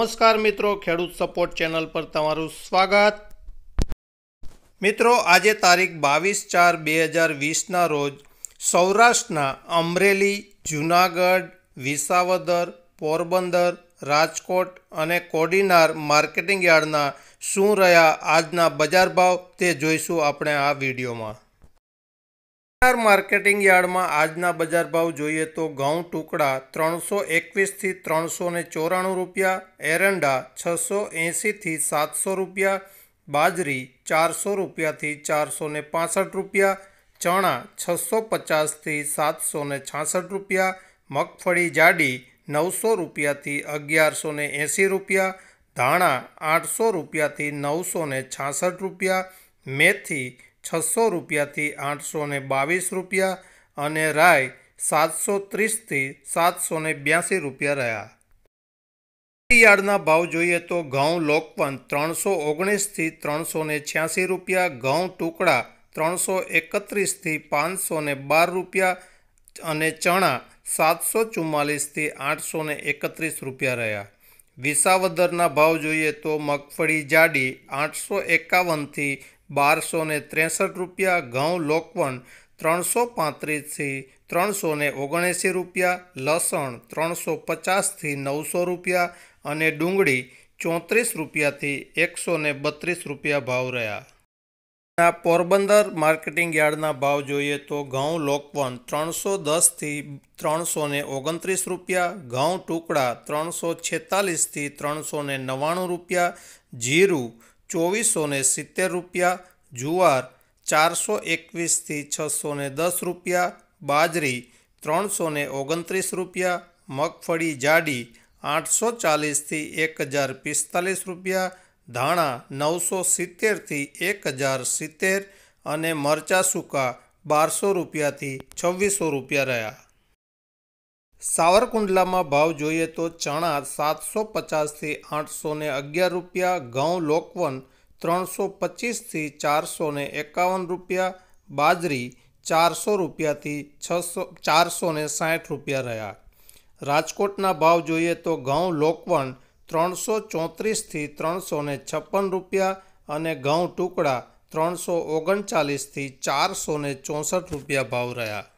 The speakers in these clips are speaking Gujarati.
નમસ્કાર મિત્રો ખેડૂત સપોર્ટ ચેનલ પર તમારું સ્વાગત મિત્રો આજે તારીખ બાવીસ ચાર બે હજાર વીસના રોજ સૌરાષ્ટ્રના અમરેલી જૂનાગઢ વિસાવદર પોરબંદર રાજકોટ અને કોડીનાર માર્કેટિંગ યાર્ડના શું રહ્યા આજના બજાર ભાવ તે જોઈશું આપણે આ વિડીયોમાં બજાર માર્કેટિંગ યાર્ડમાં આજના બજાર ભાવ જોઈએ તો ઘઉં ટુકડા ત્રણસો એકવીસથી ત્રણસો ને ચોરાણું રૂપિયા એરંડા છસો એંસીથી સાતસો રૂપિયા બાજરી ચારસો રૂપિયાથી ચારસો ને પાસઠ રૂપિયા ચણા છસો પચાસથી સાતસો ને છાસઠ રૂપિયા મગફળી જાડી નવસો રૂપિયાથી અગિયારસો ને એંસી રૂપિયા ધાણા આઠસો રૂપિયાથી નવસો ને છાસઠ રૂપિયા મેથી છસો રૂપિયાથી આઠસો ને બાવીસ રૂપિયા અને રાય સાતસો ત્રીસથી સાતસો ને બ્યાસી રૂપિયા રહ્યા યાર્ડના ભાવ જોઈએ તો ઘઉં લોકપન ત્રણસો ઓગણીસથી ત્રણસો ને છ્યાસી રૂપિયા ઘઉં ટુકડા ત્રણસો એકત્રીસથી પાંચસો ને બાર રૂપિયા અને ચણા સાતસો ચુમ્માલીસથી આઠસો એકત્રીસ રૂપિયા રહ્યા વિસાવદરના ભાવ જોઈએ તો મગફળી જાડી આઠસો એકાવનથી બારસો ને ત્રેસઠ રૂપિયા ઘઉં લોકવણ ત્રણસો પાંત્રીસથી ત્રણસો ને ઓગણએંસી રૂપિયા લસણ ત્રણસો પચાસથી નવસો રૂપિયા અને ડુંગળી ચોત્રીસ રૂપિયાથી એકસો ને બત્રીસ રૂપિયા ભાવ રહ્યા ના પોરબંદર માર્કેટિંગ યાર્ડના ભાવ જોઈએ તો ઘઉં લોકવન ત્રણસો દસથી ત્રણસો ને ઓગણત્રીસ રૂપિયા ઘઉં ટુકડા ત્રણસો છેતાલીસથી ત્રણસો ને નવ્વાણું રૂપિયા જીરું ચોવીસો ને સિત્તેર રૂપિયા જુવાર ચારસો એકવીસથી છસો ને દસ રૂપિયા બાજરી ત્રણસો ને ઓગણત્રીસ રૂપિયા મગફળી જાડી આઠસો ચાલીસથી એક હજાર પિસ્તાલીસ રૂપિયા ધાણા નવસો સિત્તેરથી એક હજાર સિત્તેર અને મરચાં સૂકા બારસો રૂપિયાથી છવ્વીસો રૂપિયા રહ્યા સાવરકુંડલામાં ભાવ જોઈએ તો ચણા સાતસો પચાસથી આઠસો ને અગિયાર રૂપિયા ઘઉં લોકવન ત્રણસો પચીસથી ચારસો ને એકાવન રૂપિયા બાજરી ચારસો રૂપિયાથી છસો ચારસો ને સાઠ રૂપિયા રહ્યા રાજકોટના ભાવ જોઈએ તો ઘઉં લોકવન ત્રણસો ચોત્રીસથી ત્રણસો ને છપ્પન રૂપિયા અને ઘઉં ટુકડા ત્રણસો ઓગણચાલીસથી ચારસો ને ચોસઠ રૂપિયા ભાવ રહ્યા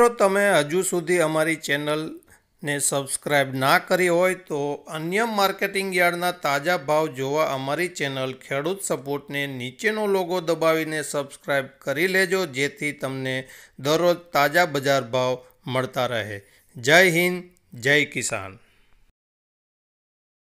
જો તમે હજુ સુધી અમારી ચેનલને સબસ્ક્રાઈબ ના કરી હોય તો અન્ય માર્કેટિંગ યાર્ડના તાજા ભાવ જોવા અમારી ચેનલ ખેડૂત સપોર્ટને નીચેનો લોગો દબાવીને સબસ્ક્રાઈબ કરી લેજો જેથી તમને દરરોજ તાજા બજાર ભાવ મળતા રહે જય હિન્દ જય કિસાન